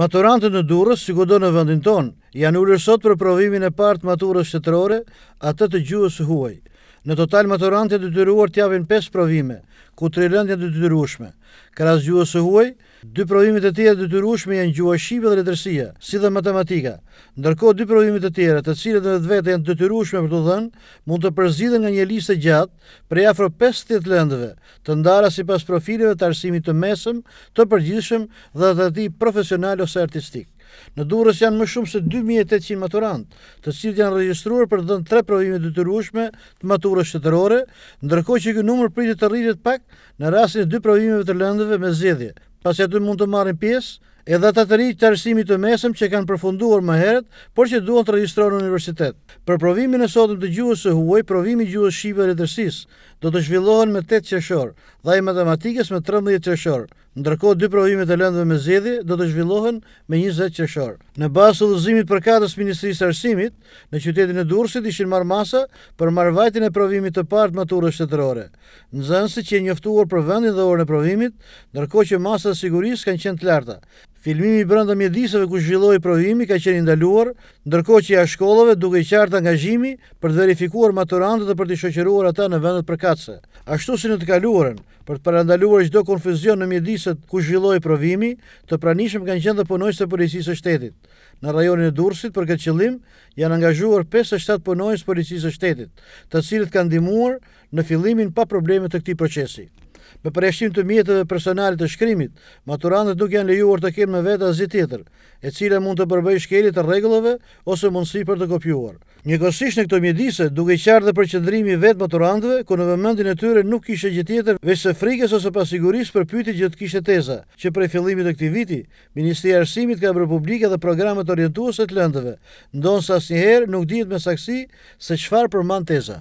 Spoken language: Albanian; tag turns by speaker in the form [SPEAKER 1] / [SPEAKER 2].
[SPEAKER 1] Maturantët në Durës, si godo në vendin tonë, janë ullërsot për provimin e partë maturës qëtërore, atë të gjuhës huaj. Në total motorante detyruar të japin 5 provime, ku 3 lëndë të Kras krahasjuës së huaj, dy provimit të tjera të janë gjuha shqipe dhe letërsia, si dhe matematika. Ndërkohë dy provimit të tjera, të cilat vetë janë detyrueshme për të dhënë, mund të përzigjen nga një listë gjatë prej afër 50 lëndëve, të ndara sipas profileve të arsimit të mesëm, të përgjithshëm dhe të ati profesional ose artistik në durrës janë më shumë se 2800 maturantë të cilët janë regjistruar për të dhënë tre provime detyrueshme të maturës shtetërore ndërkohë që ky numër pritet të rritet pak në rastin e dy provimeve të lëndëve me zgjedhje pasi aty mund të marrin pjesë edhe ata të rritë të arsimit të mesëm që kanë përfunduar më heret, por që duhet të registrojnë në universitet. Për provimin e sotëm të gjuhës së huaj, provimi gjuhës shqipe e redërsis do të zhvillohen me 8 qeshor dhe i matematikës me 13 qeshor. Ndërko, dy provimet e lëndëve me zedhi do të zhvillohen me 20 qeshor. Në basë të dhëzimit për katës Ministrisë Arsimit, në qytetin e Dursit ishin marë masa për marvajtin e provimit të partë maturës shtetërore. Në zënësi që e njëftuar për vendin dhe orën e provimit, ndërko që masa sigurisë kanë qenë të larta. Filmimi i brenda mjediseve ku zhvilloi provimi ka qenë ndaluar, ndërkohë që ja shkollave duke qartë angazhimi për të verifikuar maturantët dhe për të shoqëruar ata në vendet përkatëse. Ashtu si në të kaluarën, për të parandaluar çdo konfuzion në mjediset ku zhvilloi provimi, të pranishëm kanë qenë dhe punojës të policisë së shtetit. Në rajonin e Durrësit për këtë qëllim janë angazhuar 57 punojës policisë së shtetit, të cilët kanë ndihmuar në fillimin pa probleme të këtij procesi me përjashtim të mjetëve personalit të shkrimit, maturantët nuk janë lejuar të kenë me vetë asgjë tjetër, e cila mund të përbëj shkelit të rregullave ose mundësi për të kopjuar. Njëkohësisht në këto mjedise, duke qartë për qendrimi vetë maturantëve, ku në vëmëndin e tyre nuk kishte gjë tjetër veç se frikës ose pasigurisë për pyetjet që të kishte teza, që prej fillimit të këtij viti, Ministria e Arsimit ka bërë publika dhe programet orientuese të lëndëve, ndonse asnjëherë nuk dihet me saksi se çfarë përmban teza.